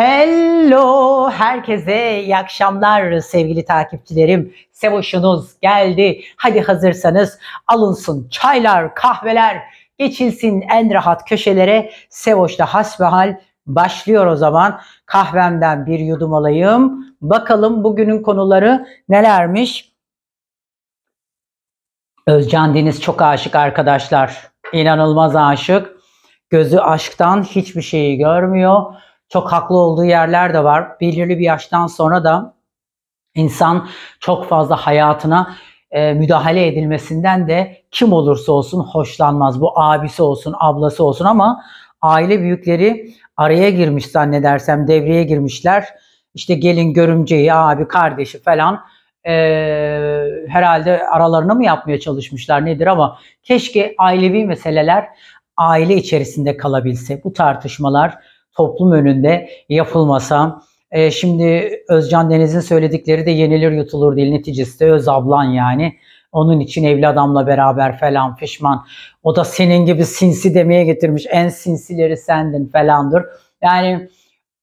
Hello herkese iyi akşamlar sevgili takipçilerim. Sevoşunuz geldi. Hadi hazırsanız alınsın çaylar, kahveler, geçilsin en rahat köşelere. Sevoş'ta hasbihal başlıyor o zaman. Kahvemden bir yudum alayım. Bakalım bugünün konuları nelermiş? Özcan Deniz çok aşık arkadaşlar. İnanılmaz aşık. Gözü aşktan hiçbir şeyi görmüyor çok haklı olduğu yerler de var. Belirli bir yaştan sonra da insan çok fazla hayatına e, müdahale edilmesinden de kim olursa olsun hoşlanmaz. Bu abisi olsun, ablası olsun ama aile büyükleri araya girmiş zannedersem devreye girmişler. İşte gelin görümceyi, abi, kardeşi falan e, herhalde aralarına mı yapmaya çalışmışlar nedir ama keşke ailevi meseleler aile içerisinde kalabilse. Bu tartışmalar toplum önünde yapılmasa e, şimdi Özcan Deniz'in söyledikleri de yenilir yutulur değil neticesi de öz ablan yani. Onun için evli adamla beraber falan pişman. O da senin gibi sinsi demeye getirmiş. En sinsileri sendin falandır. Yani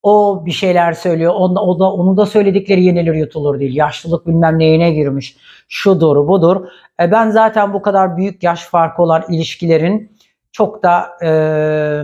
o bir şeyler söylüyor. Onda, o da onun da söyledikleri yenilir yutulur değil. Yaşlılık bilmem neyine girmiş. Şudur budur. E ben zaten bu kadar büyük yaş farkı olan ilişkilerin çok da eee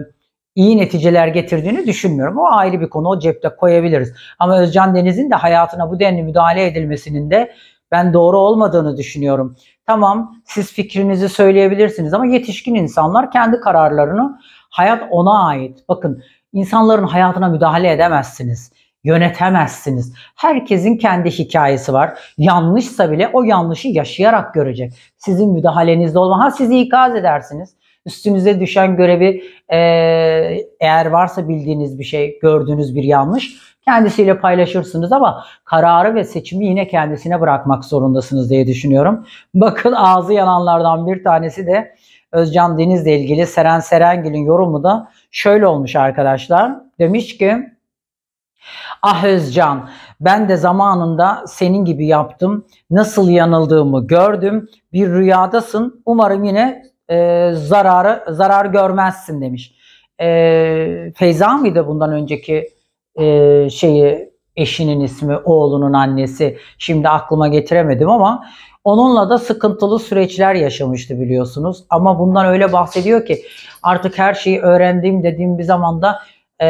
iyi neticeler getirdiğini düşünmüyorum. O ayrı bir konu. O cepte koyabiliriz. Ama Özcan Deniz'in de hayatına bu denli müdahale edilmesinin de ben doğru olmadığını düşünüyorum. Tamam siz fikrinizi söyleyebilirsiniz ama yetişkin insanlar kendi kararlarını hayat ona ait. Bakın insanların hayatına müdahale edemezsiniz. Yönetemezsiniz. Herkesin kendi hikayesi var. Yanlışsa bile o yanlışı yaşayarak görecek. Sizin müdahalenizde olma. Ha sizi ikaz edersiniz. Üstünüze düşen görevi e, eğer varsa bildiğiniz bir şey, gördüğünüz bir yanlış kendisiyle paylaşırsınız ama kararı ve seçimi yine kendisine bırakmak zorundasınız diye düşünüyorum. Bakın ağzı yananlardan bir tanesi de Özcan Deniz'le ilgili Seren Serengil'in yorumu da şöyle olmuş arkadaşlar. Demiş ki Ah Özcan ben de zamanında senin gibi yaptım. Nasıl yanıldığımı gördüm. Bir rüyadasın. Umarım yine e, zararı zarar görmezsin demiş. E, Feyza mıydı bundan önceki e, şeyi eşinin ismi, oğlunun annesi. Şimdi aklıma getiremedim ama onunla da sıkıntılı süreçler yaşamıştı biliyorsunuz. Ama bundan öyle bahsediyor ki artık her şeyi öğrendiğim dediğim bir zamanda e,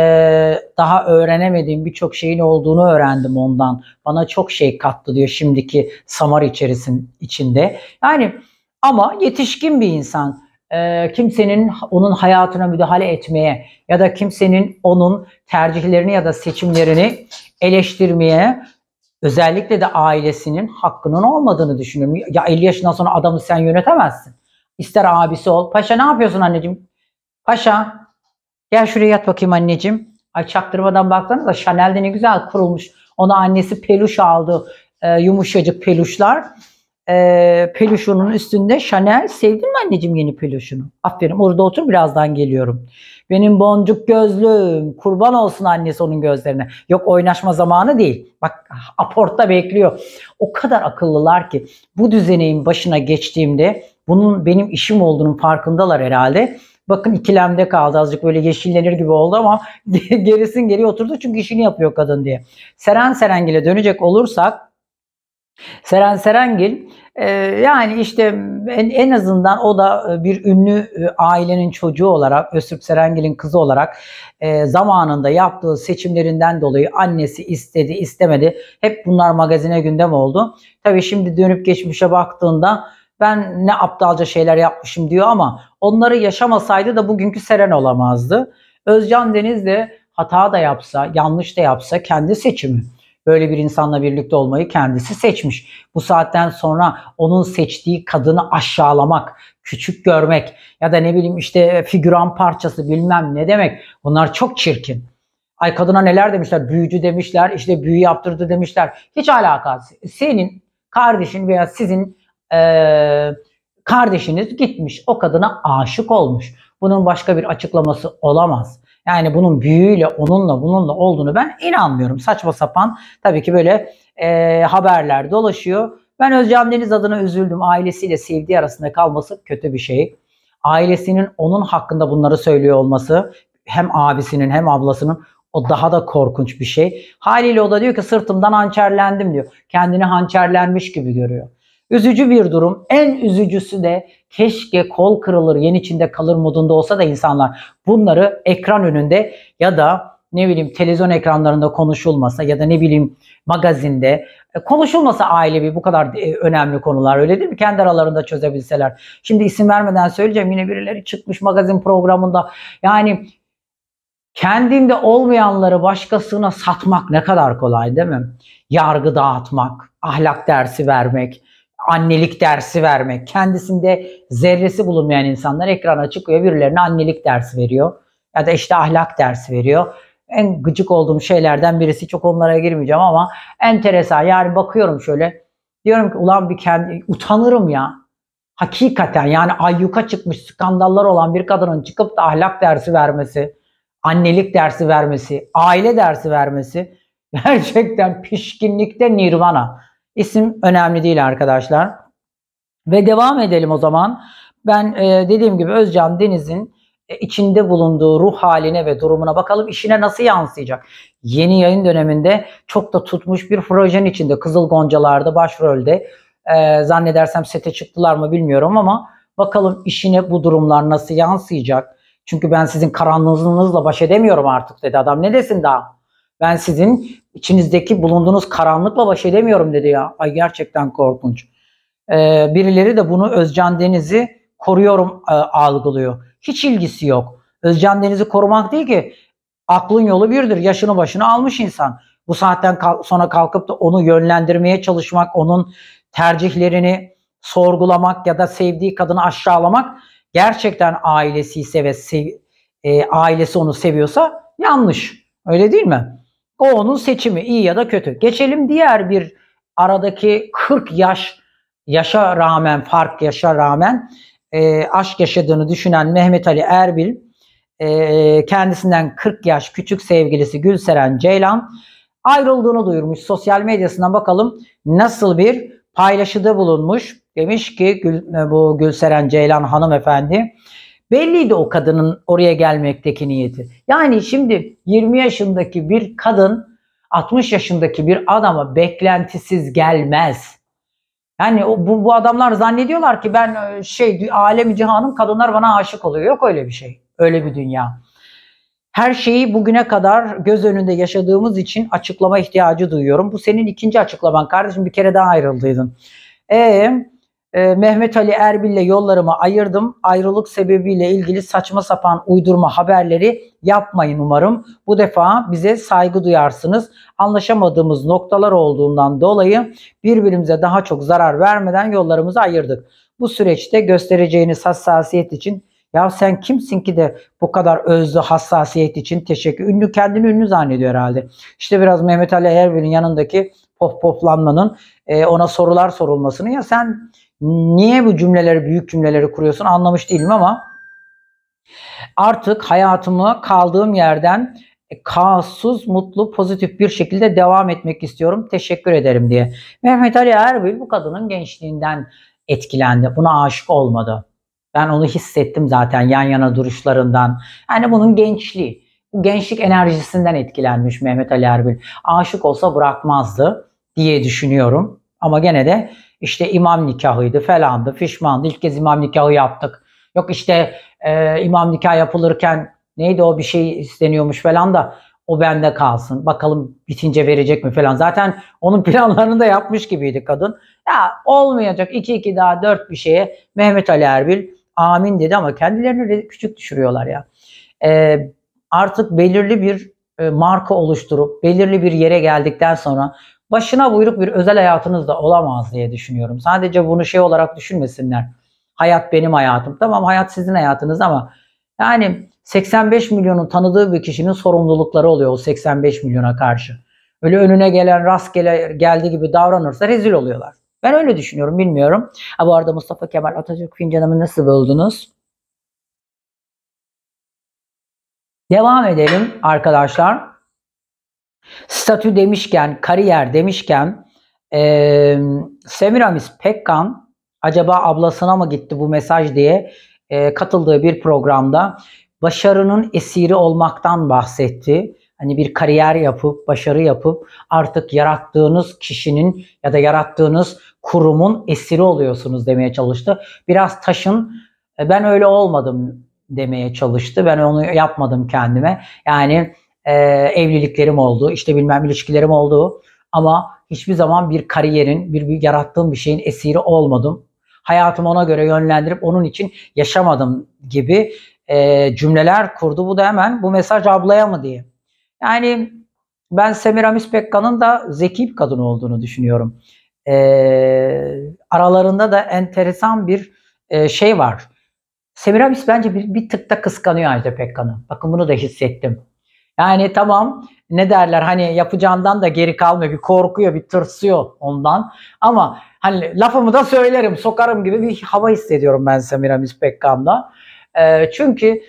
daha öğrenemediğim birçok şeyin olduğunu öğrendim ondan. Bana çok şey kattı diyor şimdiki Samar içerisinde. Yani ama yetişkin bir insan e, kimsenin onun hayatına müdahale etmeye ya da kimsenin onun tercihlerini ya da seçimlerini eleştirmeye özellikle de ailesinin hakkının olmadığını düşünüyorum. Ya 50 yaşından sonra adamı sen yönetemezsin. İster abisi ol. Paşa ne yapıyorsun anneciğim? Paşa gel şuraya yat bakayım anneciğim. Ay çaktırmadan baktığınızda Chanel'de ne güzel kurulmuş. Ona annesi peluş aldı. E, yumuşacık peluşlar e, peluşunun üstünde Chanel. Sevdin mi anneciğim yeni peluşunu? Aferin orada otur birazdan geliyorum. Benim boncuk gözlüm kurban olsun annesi onun gözlerine. Yok oynaşma zamanı değil. Bak ah, aportta bekliyor. O kadar akıllılar ki bu düzeneğin başına geçtiğimde bunun benim işim olduğunun farkındalar herhalde. Bakın ikilemde kaldı azıcık böyle yeşillenir gibi oldu ama gerisin geriye oturdu çünkü işini yapıyor kadın diye. Seren Serengil'e dönecek olursak Seren Serengil e, yani işte en, en azından o da e, bir ünlü e, ailenin çocuğu olarak Öztürk Serengil'in kızı olarak zamanında yaptığı seçimlerinden dolayı annesi istedi istemedi hep bunlar magazine gündem oldu. Tabii şimdi dönüp geçmişe baktığında ben ne aptalca şeyler yapmışım diyor ama onları yaşamasaydı da bugünkü Seren olamazdı. Özcan Deniz de hata da yapsa yanlış da yapsa kendi seçimi böyle bir insanla birlikte olmayı kendisi seçmiş. Bu saatten sonra onun seçtiği kadını aşağılamak, küçük görmek ya da ne bileyim işte figüran parçası bilmem ne demek. Bunlar çok çirkin. Ay kadına neler demişler, büyücü demişler, işte büyü yaptırdı demişler. Hiç alakası. Senin kardeşin veya sizin ee, kardeşiniz gitmiş o kadına aşık olmuş. Bunun başka bir açıklaması olamaz. Yani bunun büyüyle onunla bununla olduğunu ben inanmıyorum. Saçma sapan tabii ki böyle e, haberler dolaşıyor. Ben Özcan Deniz adına üzüldüm. Ailesiyle sevdiği arasında kalması kötü bir şey. Ailesinin onun hakkında bunları söylüyor olması hem abisinin hem ablasının o daha da korkunç bir şey. Haliyle o da diyor ki sırtımdan hançerlendim diyor. Kendini hançerlenmiş gibi görüyor. Üzücü bir durum. En üzücüsü de keşke kol kırılır, yen içinde kalır modunda olsa da insanlar bunları ekran önünde ya da ne bileyim televizyon ekranlarında konuşulmasa ya da ne bileyim magazinde e, konuşulmasa ailevi bu kadar e, önemli konular öyle değil mi? Kendi aralarında çözebilseler. Şimdi isim vermeden söyleyeceğim yine birileri çıkmış magazin programında. Yani kendinde olmayanları başkasına satmak ne kadar kolay değil mi? Yargı dağıtmak, ahlak dersi vermek, annelik dersi vermek. Kendisinde zerresi bulunmayan insanlar ekrana çıkıyor birilerine annelik dersi veriyor. Ya da işte ahlak dersi veriyor. En gıcık olduğum şeylerden birisi çok onlara girmeyeceğim ama enteresan. Yani bakıyorum şöyle diyorum ki ulan bir kendi utanırım ya. Hakikaten yani ayyuka çıkmış skandallar olan bir kadının çıkıp da ahlak dersi vermesi, annelik dersi vermesi, aile dersi vermesi gerçekten pişkinlikte nirvana. İsim önemli değil arkadaşlar. Ve devam edelim o zaman. Ben e, dediğim gibi Özcan Deniz'in e, içinde bulunduğu ruh haline ve durumuna bakalım işine nasıl yansıyacak. Yeni yayın döneminde çok da tutmuş bir projenin içinde Kızıl Goncalar'da başrolde e, zannedersem sete çıktılar mı bilmiyorum ama bakalım işine bu durumlar nasıl yansıyacak. Çünkü ben sizin karanlığınızla baş edemiyorum artık dedi adam. Ne desin daha? Ben sizin İçinizdeki bulunduğunuz karanlıkla baş edemiyorum dedi ya. Ay gerçekten korkunç. Ee, birileri de bunu Özcan Deniz'i koruyorum e, algılıyor. Hiç ilgisi yok. Özcan Deniz'i korumak değil ki aklın yolu birdir. Yaşını başını almış insan. Bu saatten kalk sonra kalkıp da onu yönlendirmeye çalışmak, onun tercihlerini sorgulamak ya da sevdiği kadını aşağılamak gerçekten ailesi ise ve e, ailesi onu seviyorsa yanlış. Öyle değil mi? O onun seçimi iyi ya da kötü. Geçelim diğer bir aradaki 40 yaş yaşa rağmen fark yaşa rağmen e, aşk yaşadığını düşünen Mehmet Ali Erbil e, kendisinden 40 yaş küçük sevgilisi Gülseren Ceylan ayrıldığını duyurmuş. Sosyal medyasına bakalım nasıl bir paylaşıda bulunmuş. Demiş ki e, bu Gülseren Ceylan hanımefendi Belliydi o kadının oraya gelmekteki niyeti. Yani şimdi 20 yaşındaki bir kadın 60 yaşındaki bir adama beklentisiz gelmez. Yani o, bu, bu adamlar zannediyorlar ki ben e, şey alemi cihanım kadınlar bana aşık oluyor. Yok öyle bir şey. Öyle bir dünya. Her şeyi bugüne kadar göz önünde yaşadığımız için açıklama ihtiyacı duyuyorum. Bu senin ikinci açıklaman kardeşim. Bir kere daha ayrıldıydın. Eee e, Mehmet Ali Erbil'le yollarımı ayırdım. Ayrılık sebebiyle ilgili saçma sapan uydurma haberleri yapmayın umarım. Bu defa bize saygı duyarsınız. Anlaşamadığımız noktalar olduğundan dolayı birbirimize daha çok zarar vermeden yollarımızı ayırdık. Bu süreçte göstereceğiniz hassasiyet için ya sen kimsin ki de bu kadar özlü hassasiyet için teşekkür. Ünlü kendini ünlü zannediyor herhalde. İşte biraz Mehmet Ali Erbil'in yanındaki pop poplanmanın e, ona sorular sorulmasını ya sen niye bu cümleleri, büyük cümleleri kuruyorsun anlamış değilim ama artık hayatımı kaldığım yerden e, kaossuz, mutlu, pozitif bir şekilde devam etmek istiyorum. Teşekkür ederim diye. Mehmet Ali Erbil bu kadının gençliğinden etkilendi. Buna aşık olmadı. Ben onu hissettim zaten yan yana duruşlarından. Yani bunun gençliği, bu gençlik enerjisinden etkilenmiş Mehmet Ali Erbil. Aşık olsa bırakmazdı diye düşünüyorum. Ama gene de işte imam nikahıydı falandı fişmandı İlk kez imam nikahı yaptık. Yok işte e, imam nikah yapılırken neydi o bir şey isteniyormuş falan da o bende kalsın. Bakalım bitince verecek mi falan. Zaten onun planlarını da yapmış gibiydi kadın. Ya olmayacak 2 2 daha 4 bir şeye Mehmet Ali Erbil amin dedi ama kendilerini küçük düşürüyorlar ya. Ee, artık belirli bir e, marka oluşturup belirli bir yere geldikten sonra başına buyruk bir özel hayatınız da olamaz diye düşünüyorum. Sadece bunu şey olarak düşünmesinler. Hayat benim hayatım. Tamam hayat sizin hayatınız ama yani 85 milyonun tanıdığı bir kişinin sorumlulukları oluyor o 85 milyona karşı. Öyle önüne gelen rastgele geldiği gibi davranırsa rezil oluyorlar. Ben öyle düşünüyorum bilmiyorum. Ha, bu arada Mustafa Kemal Atatürk fincanımı nasıl buldunuz? Devam edelim arkadaşlar. Statü demişken, kariyer demişken e, Semiramis Pekkan acaba ablasına mı gitti bu mesaj diye e, katıldığı bir programda başarının esiri olmaktan bahsetti. Hani bir kariyer yapıp, başarı yapıp artık yarattığınız kişinin ya da yarattığınız kurumun esiri oluyorsunuz demeye çalıştı. Biraz taşın e, ben öyle olmadım demeye çalıştı. Ben onu yapmadım kendime. Yani e, evliliklerim oldu, işte bilmem ilişkilerim oldu ama hiçbir zaman bir kariyerin, bir, bir yarattığım bir şeyin esiri olmadım. Hayatımı ona göre yönlendirip onun için yaşamadım gibi e, cümleler kurdu. Bu da hemen bu mesaj ablaya mı diye. Yani ben Semiramis Pekkan'ın da zeki bir kadın olduğunu düşünüyorum. E, aralarında da enteresan bir e, şey var. Semiramis bence bir, bir tık da kıskanıyor Ajda Pekkan'ı. Bakın bunu da hissettim. Yani tamam ne derler hani yapacağından da geri kalmıyor. Bir korkuyor, bir tırsıyor ondan. Ama hani lafımı da söylerim, sokarım gibi bir hava hissediyorum ben Samira Pekkan'da. E, ee, çünkü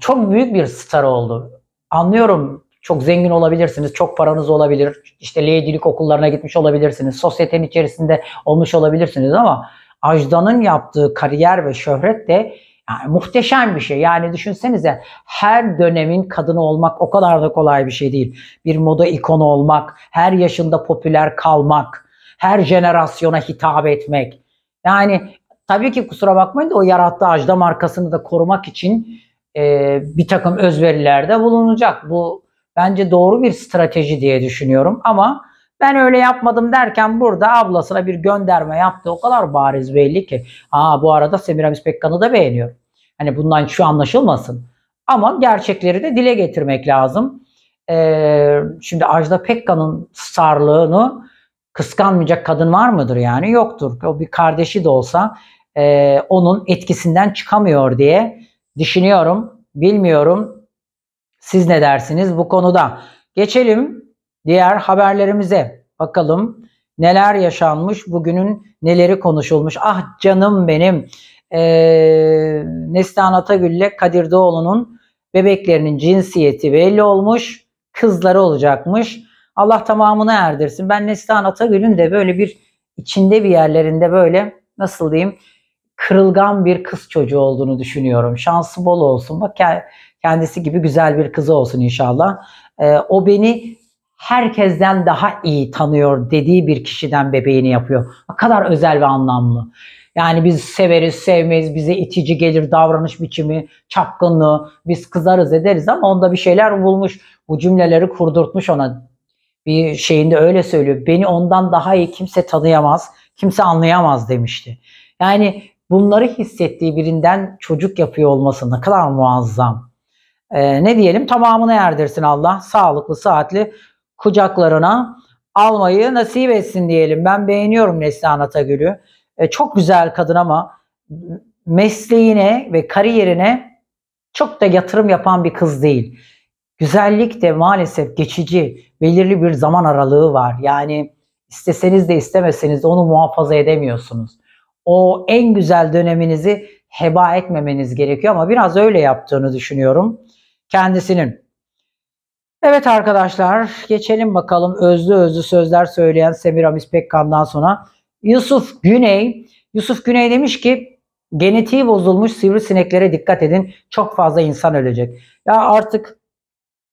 çok büyük bir star oldu. Anlıyorum çok zengin olabilirsiniz, çok paranız olabilir, işte leydilik okullarına gitmiş olabilirsiniz, sosyetenin içerisinde olmuş olabilirsiniz ama Ajda'nın yaptığı kariyer ve şöhret de yani muhteşem bir şey. Yani düşünsenize her dönemin kadını olmak o kadar da kolay bir şey değil. Bir moda ikonu olmak, her yaşında popüler kalmak, her jenerasyona hitap etmek. Yani tabii ki kusura bakmayın da o yarattığı ajda markasını da korumak için e, bir takım özverilerde bulunacak. Bu bence doğru bir strateji diye düşünüyorum ama ben öyle yapmadım derken burada ablasına bir gönderme yaptı. O kadar bariz belli ki. Aa bu arada Semiramis Pekkan'ı da beğeniyor. Hani bundan şu anlaşılmasın. Ama gerçekleri de dile getirmek lazım. Ee, şimdi Ajda Pekkan'ın starlığını kıskanmayacak kadın var mıdır yani? Yoktur. O bir kardeşi de olsa e, onun etkisinden çıkamıyor diye düşünüyorum. Bilmiyorum. Siz ne dersiniz bu konuda? Geçelim Diğer haberlerimize bakalım neler yaşanmış, bugünün neleri konuşulmuş. Ah canım benim ee, Neslihan Atagül ile Kadir Doğulu'nun bebeklerinin cinsiyeti belli olmuş. Kızları olacakmış. Allah tamamını erdirsin. Ben Neslihan Atagül'ün de böyle bir içinde bir yerlerinde böyle nasıl diyeyim kırılgan bir kız çocuğu olduğunu düşünüyorum. Şansı bol olsun. Bak kendisi gibi güzel bir kızı olsun inşallah. Ee, o beni herkesten daha iyi tanıyor dediği bir kişiden bebeğini yapıyor. Ne kadar özel ve anlamlı. Yani biz severiz, sevmeyiz, bize itici gelir davranış biçimi, çapkınlığı, biz kızarız ederiz ama onda bir şeyler bulmuş. Bu cümleleri kurdurtmuş ona. Bir şeyinde öyle söylüyor. Beni ondan daha iyi kimse tanıyamaz, kimse anlayamaz demişti. Yani bunları hissettiği birinden çocuk yapıyor olması ne kadar muazzam. Ee, ne diyelim tamamını erdirsin Allah. Sağlıklı, saatli, kucaklarına almayı nasip etsin diyelim. Ben beğeniyorum Neslihan Atagül'ü. E, çok güzel kadın ama mesleğine ve kariyerine çok da yatırım yapan bir kız değil. Güzellik de maalesef geçici, belirli bir zaman aralığı var. Yani isteseniz de istemeseniz de onu muhafaza edemiyorsunuz. O en güzel döneminizi heba etmemeniz gerekiyor ama biraz öyle yaptığını düşünüyorum kendisinin. Evet arkadaşlar geçelim bakalım özlü özlü sözler söyleyen Semiramis Pekkan'dan sonra Yusuf Güney. Yusuf Güney demiş ki genetiği bozulmuş sivrisineklere dikkat edin. Çok fazla insan ölecek. Ya artık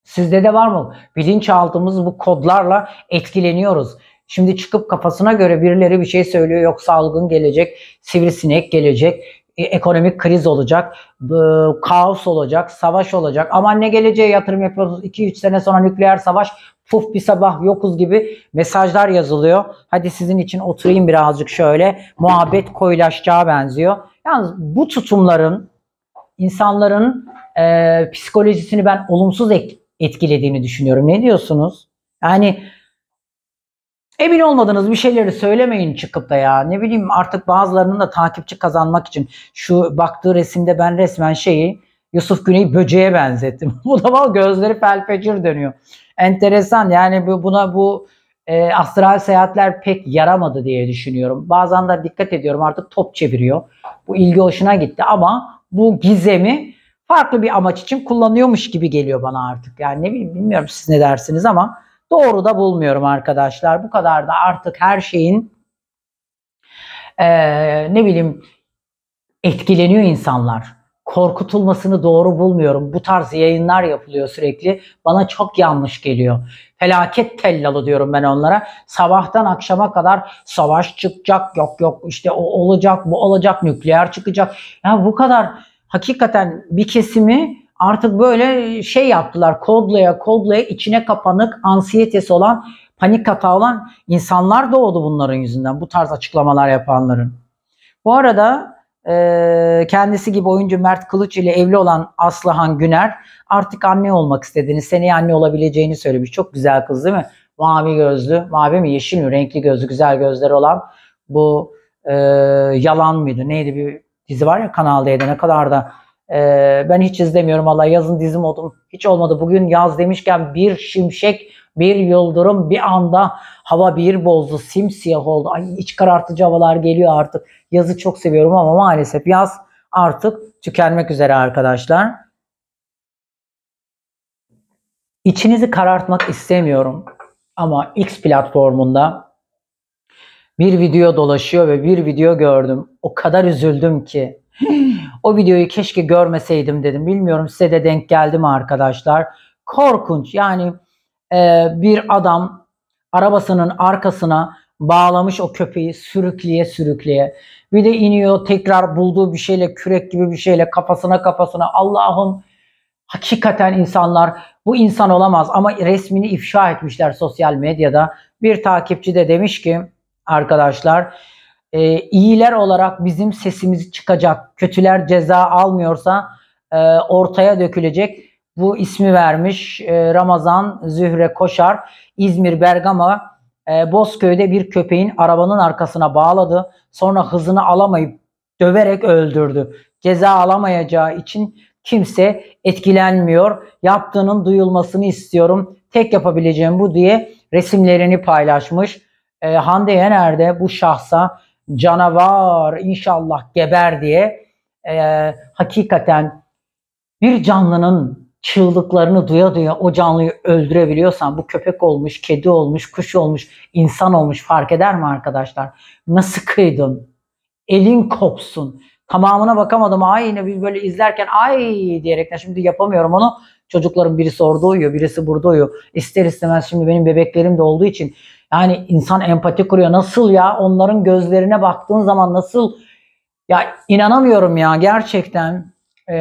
sizde de var mı? Bilinçaltımız bu kodlarla etkileniyoruz. Şimdi çıkıp kafasına göre birileri bir şey söylüyor. Yok salgın gelecek, sivrisinek gelecek, e, ekonomik kriz olacak, kaos olacak, savaş olacak. Ama ne geleceğe yatırım yapıyoruz? 2-3 sene sonra nükleer savaş, puf bir sabah yokuz gibi mesajlar yazılıyor. Hadi sizin için oturayım birazcık şöyle. Muhabbet koyulaşacağı benziyor. Yalnız bu tutumların insanların e, psikolojisini ben olumsuz etkilediğini düşünüyorum. Ne diyorsunuz? Yani Emin olmadığınız bir şeyleri söylemeyin çıkıp da ya. Ne bileyim artık bazılarının da takipçi kazanmak için şu baktığı resimde ben resmen şeyi Yusuf Güney'i böceğe benzettim. bu da zaman gözleri felfecir dönüyor. Enteresan yani bu, buna bu e, astral seyahatler pek yaramadı diye düşünüyorum. Bazen de dikkat ediyorum artık top çeviriyor. Bu ilgi hoşuna gitti ama bu gizemi farklı bir amaç için kullanıyormuş gibi geliyor bana artık. Yani ne bileyim bilmiyorum siz ne dersiniz ama doğru da bulmuyorum arkadaşlar. Bu kadar da artık her şeyin ee, ne bileyim etkileniyor insanlar. Korkutulmasını doğru bulmuyorum. Bu tarz yayınlar yapılıyor sürekli. Bana çok yanlış geliyor. Felaket tellalı diyorum ben onlara. Sabahtan akşama kadar savaş çıkacak, yok yok işte o olacak, bu olacak, nükleer çıkacak. Ya bu kadar hakikaten bir kesimi artık böyle şey yaptılar. Kodlaya kodlaya içine kapanık, ansiyetesi olan, panik hata olan insanlar doğdu bunların yüzünden. Bu tarz açıklamalar yapanların. Bu arada e, kendisi gibi oyuncu Mert Kılıç ile evli olan Aslıhan Güner artık anne olmak istediğini, seneye anne olabileceğini söylemiş. Çok güzel kız değil mi? Mavi gözlü, mavi mi yeşil mi renkli gözlü, güzel gözleri olan bu e, yalan mıydı neydi bir dizi var ya Kanal ne kadar da ee, ben hiç izlemiyorum Allah yazın dizim oldum. Hiç olmadı. Bugün yaz demişken bir şimşek, bir yıldırım bir anda hava bir bozdu. Simsiyah oldu. Ay iç karartıcı havalar geliyor artık. Yazı çok seviyorum ama maalesef yaz artık tükenmek üzere arkadaşlar. İçinizi karartmak istemiyorum. Ama X platformunda bir video dolaşıyor ve bir video gördüm. O kadar üzüldüm ki o videoyu keşke görmeseydim dedim. Bilmiyorum size de denk geldi mi arkadaşlar. Korkunç yani e, bir adam arabasının arkasına bağlamış o köpeği sürükleye sürükleye. Bir de iniyor tekrar bulduğu bir şeyle kürek gibi bir şeyle kafasına kafasına Allah'ım hakikaten insanlar bu insan olamaz ama resmini ifşa etmişler sosyal medyada. Bir takipçi de demiş ki arkadaşlar e, iyiler olarak bizim sesimiz çıkacak. Kötüler ceza almıyorsa e, ortaya dökülecek. Bu ismi vermiş e, Ramazan Zühre Koşar. İzmir Bergama e, Bozköy'de bir köpeğin arabanın arkasına bağladı. Sonra hızını alamayıp döverek öldürdü. Ceza alamayacağı için kimse etkilenmiyor. Yaptığının duyulmasını istiyorum. Tek yapabileceğim bu diye resimlerini paylaşmış. E, Hande Yener de bu şahsa canavar inşallah geber diye e, hakikaten bir canlının çığlıklarını duya duya o canlıyı öldürebiliyorsan bu köpek olmuş, kedi olmuş, kuş olmuş, insan olmuş fark eder mi arkadaşlar? Nasıl kıydın? Elin kopsun. Tamamına bakamadım. Ay yine biz böyle izlerken ay diyerekten şimdi yapamıyorum onu. Çocukların birisi orada uyuyor, birisi burada uyuyor. İster istemez şimdi benim bebeklerim de olduğu için yani insan empati kuruyor. Nasıl ya onların gözlerine baktığın zaman nasıl ya inanamıyorum ya gerçekten e,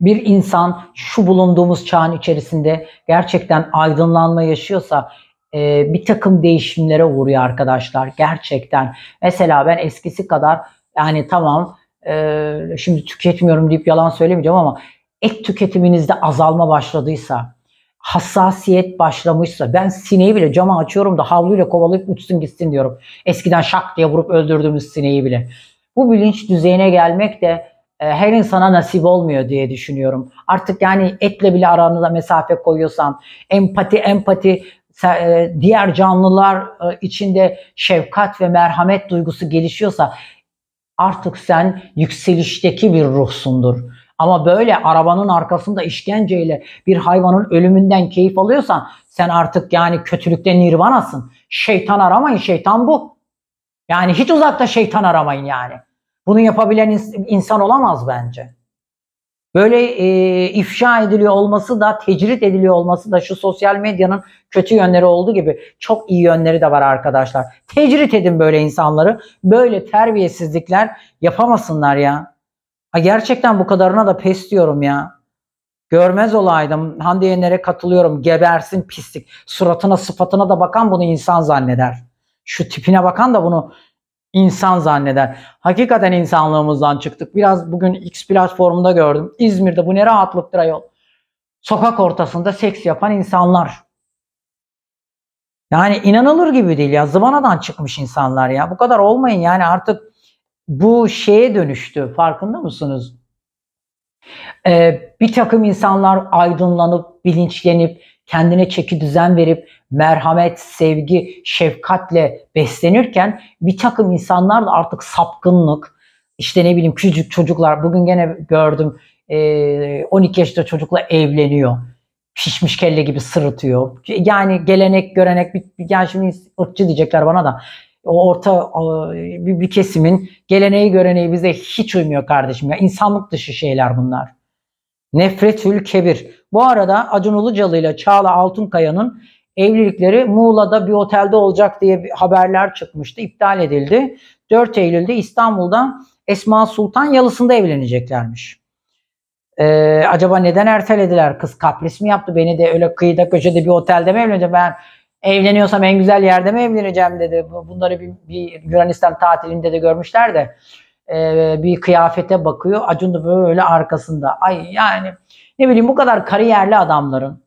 bir insan şu bulunduğumuz çağın içerisinde gerçekten aydınlanma yaşıyorsa e, bir takım değişimlere uğruyor arkadaşlar gerçekten. Mesela ben eskisi kadar yani tamam e, şimdi tüketmiyorum deyip yalan söylemeyeceğim ama ek tüketiminizde azalma başladıysa hassasiyet başlamışsa ben sineği bile cama açıyorum da havluyla kovalayıp uçsun gitsin diyorum. Eskiden şak diye vurup öldürdüğümüz sineği bile. Bu bilinç düzeyine gelmek de e, her insana nasip olmuyor diye düşünüyorum. Artık yani etle bile aranıza mesafe koyuyorsan empati empati e, diğer canlılar e, içinde şefkat ve merhamet duygusu gelişiyorsa artık sen yükselişteki bir ruhsundur ama böyle arabanın arkasında işkenceyle bir hayvanın ölümünden keyif alıyorsan sen artık yani kötülükte nirvanasın. Şeytan aramayın. Şeytan bu. Yani hiç uzakta şeytan aramayın yani. Bunu yapabilen insan olamaz bence. Böyle e, ifşa ediliyor olması da, tecrit ediliyor olması da şu sosyal medyanın kötü yönleri olduğu gibi çok iyi yönleri de var arkadaşlar. Tecrit edin böyle insanları. Böyle terbiyesizlikler yapamasınlar ya. Ha gerçekten bu kadarına da pes diyorum ya. Görmez olaydım. Hande Yener'e katılıyorum. Gebersin pislik. Suratına sıfatına da bakan bunu insan zanneder. Şu tipine bakan da bunu insan zanneder. Hakikaten insanlığımızdan çıktık. Biraz bugün X platformunda gördüm. İzmir'de bu ne rahatlıktır ayol. Sokak ortasında seks yapan insanlar. Yani inanılır gibi değil ya. Zıvanadan çıkmış insanlar ya. Bu kadar olmayın yani artık bu şeye dönüştü. Farkında mısınız? Ee, bir takım insanlar aydınlanıp, bilinçlenip, kendine çeki düzen verip merhamet, sevgi, şefkatle beslenirken bir takım insanlar da artık sapkınlık, işte ne bileyim küçük çocuklar bugün gene gördüm 12 ee, yaşında çocukla evleniyor. Şişmiş kelle gibi sırıtıyor. Yani gelenek, görenek, yani şimdi ırkçı diyecekler bana da o orta bir, bir kesimin geleneği göreneği bize hiç uymuyor kardeşim ya. insanlık dışı şeyler bunlar. Nefretül kebir. Bu arada Acun Ilıcalı ile Çağla Altınkaya'nın evlilikleri Muğla'da bir otelde olacak diye haberler çıkmıştı. iptal edildi. 4 Eylül'de İstanbul'da Esma Sultan Yalısı'nda evleneceklermiş. Ee, acaba neden ertelediler? Kız kapris mi yaptı? Beni de öyle kıyıda köşede bir otelde mi evleneceğim? Ben Evleniyorsam en güzel yerde mi evleneceğim dedi. Bunları bir, bir Yunanistan tatilinde de görmüşler de e, bir kıyafete bakıyor. Acun da böyle arkasında. Ay yani ne bileyim bu kadar kariyerli adamların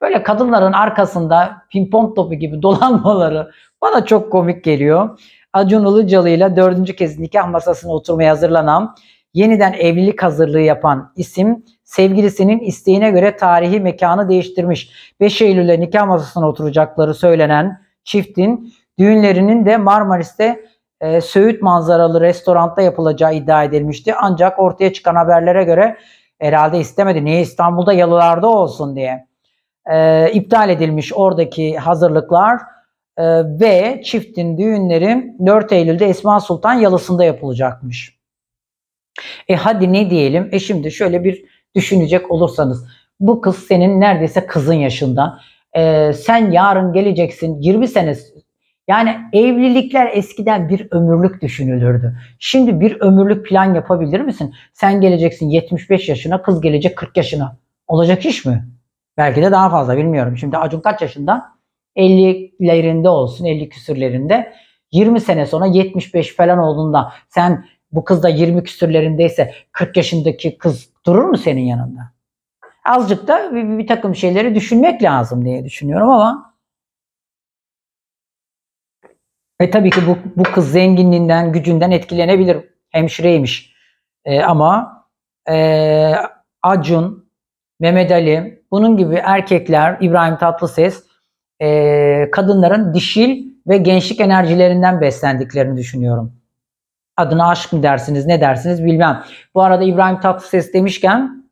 böyle kadınların arkasında pimpon topu gibi dolanmaları bana çok komik geliyor. Acun Ilıcalı ile dördüncü kez nikah masasına oturmaya hazırlanan yeniden evlilik hazırlığı yapan isim sevgilisinin isteğine göre tarihi mekanı değiştirmiş. 5 Eylül'de nikah masasına oturacakları söylenen çiftin düğünlerinin de Marmaris'te e, Söğüt manzaralı restoranda yapılacağı iddia edilmişti. Ancak ortaya çıkan haberlere göre herhalde istemedi. Niye İstanbul'da yalılarda olsun diye. E, iptal edilmiş oradaki hazırlıklar e, ve çiftin düğünleri 4 Eylül'de Esma Sultan Yalısı'nda yapılacakmış. E hadi ne diyelim? E şimdi şöyle bir düşünecek olursanız bu kız senin neredeyse kızın yaşında. Ee, sen yarın geleceksin 20 sene yani evlilikler eskiden bir ömürlük düşünülürdü. Şimdi bir ömürlük plan yapabilir misin? Sen geleceksin 75 yaşına, kız gelecek 40 yaşına. Olacak iş mi? Belki de daha fazla bilmiyorum. Şimdi Acun kaç yaşında? 50'lerinde olsun, 50 küsürlerinde. 20 sene sonra 75 falan olduğunda sen bu kız da 20 küsürlerindeyse 40 yaşındaki kız durur mu senin yanında? Azıcık da bir, bir takım şeyleri düşünmek lazım diye düşünüyorum ama ve tabii ki bu, bu kız zenginliğinden, gücünden etkilenebilir. Hemşireymiş. E, ama e, Acun, Mehmet Ali, bunun gibi erkekler, İbrahim Tatlıses, e, kadınların dişil ve gençlik enerjilerinden beslendiklerini düşünüyorum. Adına aşk mı dersiniz ne dersiniz bilmem. Bu arada İbrahim Tatlıses demişken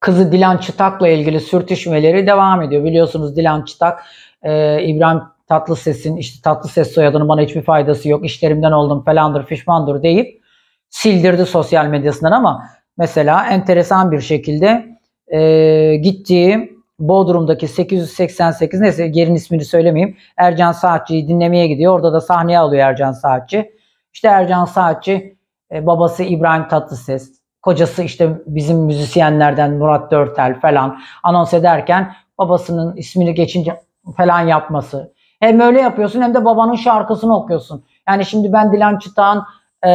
kızı Dilan Çıtak'la ilgili sürtüşmeleri devam ediyor. Biliyorsunuz Dilan Çıtak e, İbrahim Tatlıses'in işte Tatlıses soyadının bana hiçbir faydası yok işlerimden oldum falandır pişmandır deyip sildirdi sosyal medyasından ama mesela enteresan bir şekilde e, gittiği Bodrum'daki 888 neyse gerin ismini söylemeyeyim. Ercan Saatçı'yı dinlemeye gidiyor. Orada da sahneye alıyor Ercan Saatçı. İşte Ercan Saatçi e, babası İbrahim Tatlıses, kocası işte bizim müzisyenlerden Murat Dörtel falan anons ederken babasının ismini geçince falan yapması. Hem öyle yapıyorsun hem de babanın şarkısını okuyorsun. Yani şimdi ben Dilan Çıtağ'ın e,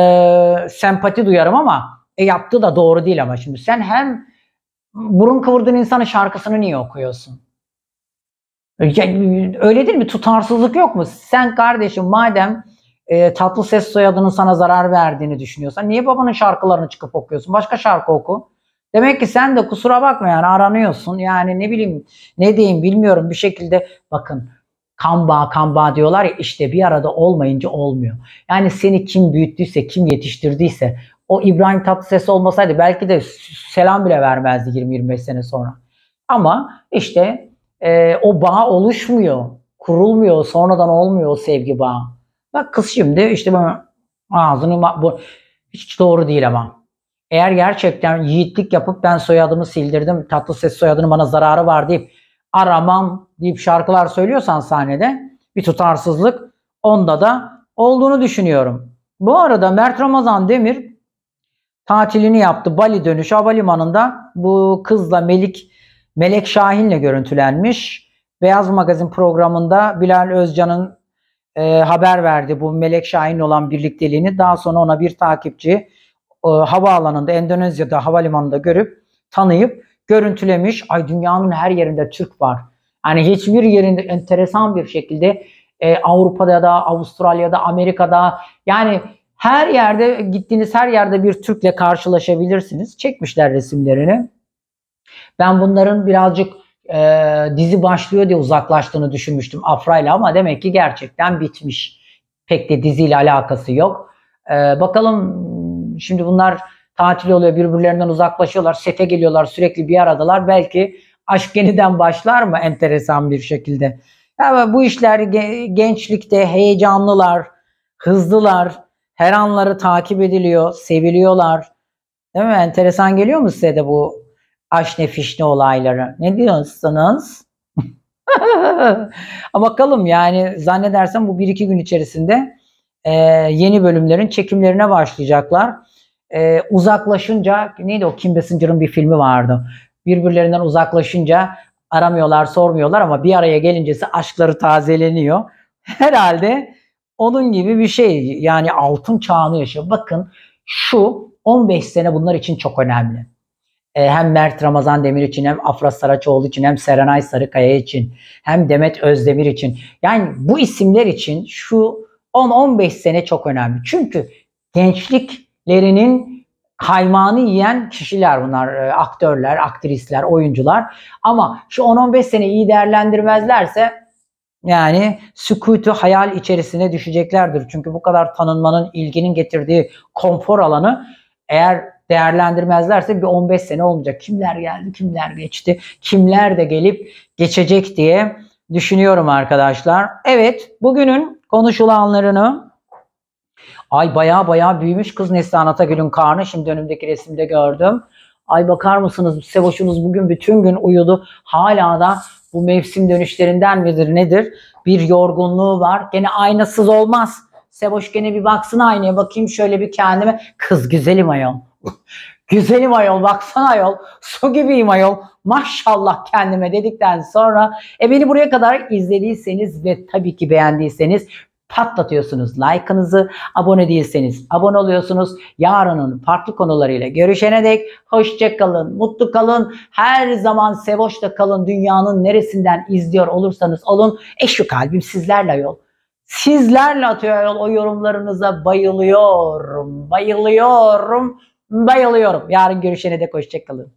sempati duyarım ama e, yaptığı da doğru değil ama şimdi sen hem burun kıvırdığın insanın şarkısını niye okuyorsun? Ya, öyle değil mi? Tutarsızlık yok mu? Sen kardeşim madem e, tatlı ses soyadının sana zarar verdiğini düşünüyorsan niye babanın şarkılarını çıkıp okuyorsun? Başka şarkı oku. Demek ki sen de kusura bakma yani aranıyorsun. Yani ne bileyim ne diyeyim bilmiyorum bir şekilde bakın kan bağı kan bağı diyorlar ya işte bir arada olmayınca olmuyor. Yani seni kim büyüttüyse kim yetiştirdiyse o İbrahim Tatlıses olmasaydı belki de selam bile vermezdi 20-25 sene sonra. Ama işte e, o bağ oluşmuyor, kurulmuyor, sonradan olmuyor o sevgi bağı. Bak kız şimdi işte bana ağzını bu hiç doğru değil ama. Eğer gerçekten yiğitlik yapıp ben soyadımı sildirdim, tatlı ses soyadının bana zararı var deyip aramam deyip şarkılar söylüyorsan sahnede bir tutarsızlık onda da olduğunu düşünüyorum. Bu arada Mert Ramazan Demir tatilini yaptı. Bali dönüş havalimanında bu kızla Melik Melek Şahin'le görüntülenmiş. Beyaz Magazin programında Bilal Özcan'ın e, haber verdi bu Melek Şahin olan birlikteliğini. Daha sonra ona bir takipçi e, havaalanında Endonezya'da havalimanında görüp tanıyıp görüntülemiş. Ay dünyanın her yerinde Türk var. Yani hiçbir yerinde enteresan bir şekilde e, Avrupa'da da Avustralya'da Amerika'da yani her yerde gittiğiniz her yerde bir Türk'le karşılaşabilirsiniz. Çekmişler resimlerini. Ben bunların birazcık e, dizi başlıyor diye uzaklaştığını düşünmüştüm Afra'yla ama demek ki gerçekten bitmiş. Pek de diziyle alakası yok. E, bakalım şimdi bunlar tatil oluyor birbirlerinden uzaklaşıyorlar sete geliyorlar sürekli bir aradalar belki aşk yeniden başlar mı enteresan bir şekilde. Yani bu işler gençlikte heyecanlılar, hızlılar, her anları takip ediliyor, seviliyorlar. Değil mi? Enteresan geliyor mu size de bu aşne fişne olayları. Ne diyorsunuz? Ama bakalım yani zannedersem bu bir iki gün içerisinde e, yeni bölümlerin çekimlerine başlayacaklar. E, uzaklaşınca neydi o Kim Basinger'ın bir filmi vardı. Birbirlerinden uzaklaşınca aramıyorlar, sormuyorlar ama bir araya gelincesi aşkları tazeleniyor. Herhalde onun gibi bir şey. Yani altın çağını yaşıyor. Bakın şu 15 sene bunlar için çok önemli e, hem Mert Ramazan Demir için hem Afra Saraçoğlu için hem Serenay Sarıkaya için hem Demet Özdemir için yani bu isimler için şu 10-15 sene çok önemli. Çünkü gençliklerinin kaymağını yiyen kişiler bunlar. E, aktörler, aktrisler, oyuncular. Ama şu 10-15 sene iyi değerlendirmezlerse yani sükutu hayal içerisine düşeceklerdir. Çünkü bu kadar tanınmanın, ilginin getirdiği konfor alanı eğer değerlendirmezlerse bir 15 sene olmayacak. Kimler geldi, kimler geçti, kimler de gelip geçecek diye düşünüyorum arkadaşlar. Evet, bugünün konuşulanlarını Ay baya baya büyümüş kız Neslihan Atagül'ün karnı. Şimdi önümdeki resimde gördüm. Ay bakar mısınız Sevoş'unuz bugün bütün gün uyudu. Hala da bu mevsim dönüşlerinden midir nedir? Bir yorgunluğu var. Gene aynasız olmaz. Sevoş gene bir baksın aynaya bakayım şöyle bir kendime. Kız güzelim ayol. Güzelim ayol baksana ayol su gibiyim ayol maşallah kendime dedikten sonra e beni buraya kadar izlediyseniz ve tabii ki beğendiyseniz patlatıyorsunuz like'ınızı. Abone değilseniz abone oluyorsunuz. Yarının farklı konularıyla görüşene dek hoşça kalın, mutlu kalın. Her zaman sevoşta kalın. Dünyanın neresinden izliyor olursanız olun. E şu kalbim sizlerle yol. Sizlerle atıyor yol. O yorumlarınıza bayılıyorum. Bayılıyorum. Bayılıyorum. Yarın görüşene de hoşçakalın.